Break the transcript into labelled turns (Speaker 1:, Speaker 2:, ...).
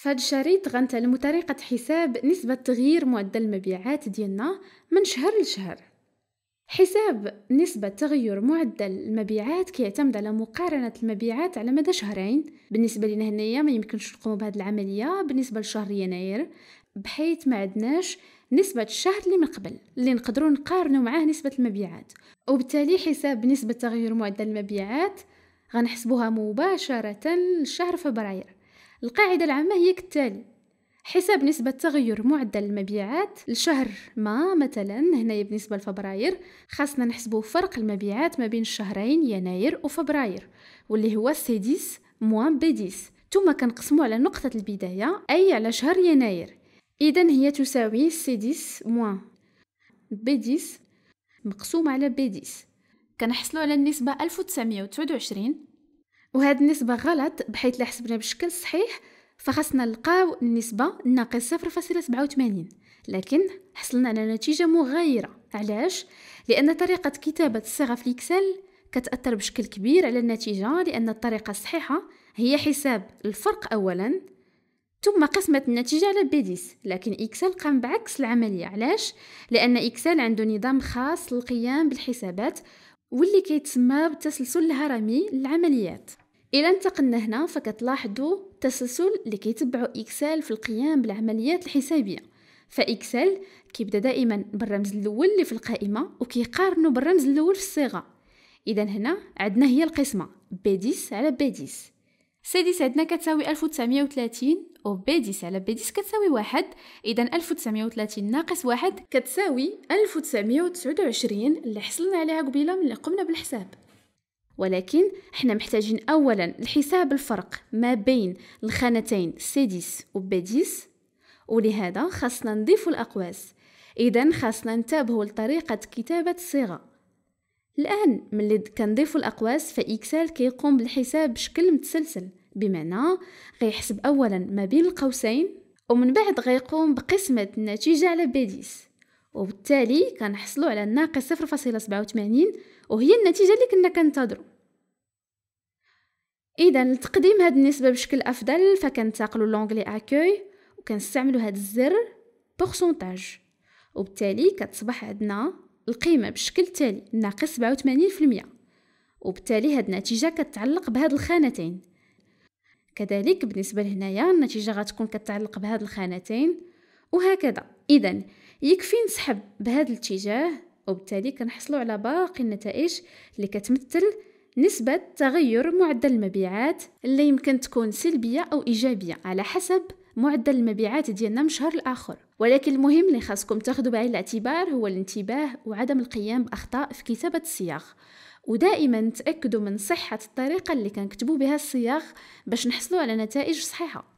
Speaker 1: فهاد الشريط غنتعلمو طريقة حساب نسبة تغيير معدل المبيعات ديالنا من شهر لشهر حساب نسبة تغير معدل المبيعات كيعتمد على مقارنة المبيعات على مدى شهرين بالنسبة لنا هنايا ما يمكنش نقوم بهاد العملية بالنسبة لشهر يناير بحيث ما عدناش نسبة الشهر اللي من قبل اللي نقدروا نقارنوا معاه نسبة المبيعات وبالتالي حساب نسبة تغير معدل المبيعات غنحسبوها مباشرة لشهر فبراير القاعدة العامة هي كالتالي حساب نسبة تغير معدل المبيعات لشهر ما مثلا هنايا بالنسبة لفبراير خاصنا نحسبو فرق المبيعات ما بين الشهرين يناير وفبراير واللي هو سي موان بيديس ثم كنقسمو على نقطة البداية أي على شهر يناير إذا هي تساوي سي موان بيديس مقسومة مقسوم على بيديس كنحصلوا كنحصلو على النسبة 1929 وهذه النسبة غلط بحيث لا حسبنا صحيح الصحيح فخاصنا نلقاو النسبة ناقص 0.87 لكن حصلنا على نتيجة مغايرة علاش؟ لأن طريقة كتابة الصيغة في الإكسل كتأثر بشكل كبير على النتيجة لأن الطريقة الصحيحة هي حساب الفرق أولا ثم قسمة النتيجة على بيديس لكن إكسل قام بعكس العملية علاش؟ لأن إكسل عنده نظام خاص للقيام بالحسابات واللي كيتسمى بالتسلسل الهرمي للعمليات الى انتقلنا هنا فكتلاحظوا التسلسل اللي كيتبعو إكسل في القيام بالعمليات الحسابية فإكسل كيبدا دائما بالرمز الأول اللي في القائمة وكيقارنو بالرمز الأول في الصيغة إذا هنا عندنا هي القسمة بي على بي سادس عندنا كتساوي 1930 أو بيديس على بيديس كتساوي واحد إذا 1930 ناقص واحد كتساوي 1929 اللي حصلنا عليها قبيله ملي قمنا بالحساب ولكن حنا محتاجين أولا لحساب الفرق ما بين الخانتين سادس و بيديس ولهذا خاصنا نضيف الأقواس إذا خاصنا ننتبهوا لطريقة كتابة الصيغة الآن ملي كنضيفوا الأقواس فإكسال كيقوم بالحساب بشكل متسلسل بمعنى غيحسب أولا ما بين القوسين ومن بعد غيقوم بقسمة النتيجة على بيديس وبالتالي كنحصلوا على ناقص 0.87 وهي النتيجة اللي كنا كنتظروا اذا لتقديم هاد النسبه بشكل افضل فكنتقلوا لونغلي اكوي وكنستعملوا هاد الزر بورسونتاج وبالتالي كتصبح عندنا القيمه بشكل التالي ناقص 87% وبالتالي هاد النتيجه كتعلق بهاد الخانتين كذلك بالنسبة لهنايا النتيجة غتكون كتعلق بهاد الخانتين وهكذا إذا يكفي نسحب بهذا الاتجاه وبالتالي كنحصلوا على باقي النتائج اللي كتمثل نسبة تغير معدل المبيعات اللي يمكن تكون سلبية أو إيجابية على حسب معدل المبيعات ديالنا من شهر الآخر ولكن المهم اللي خاصكم تاخذوا بعين الاعتبار هو الانتباه وعدم القيام بأخطاء في كتابة الصياغ ودائما تاكدوا من صحه الطريقه اللي كنكتبوا بها الصياغ باش نحصلوا على نتائج صحيحه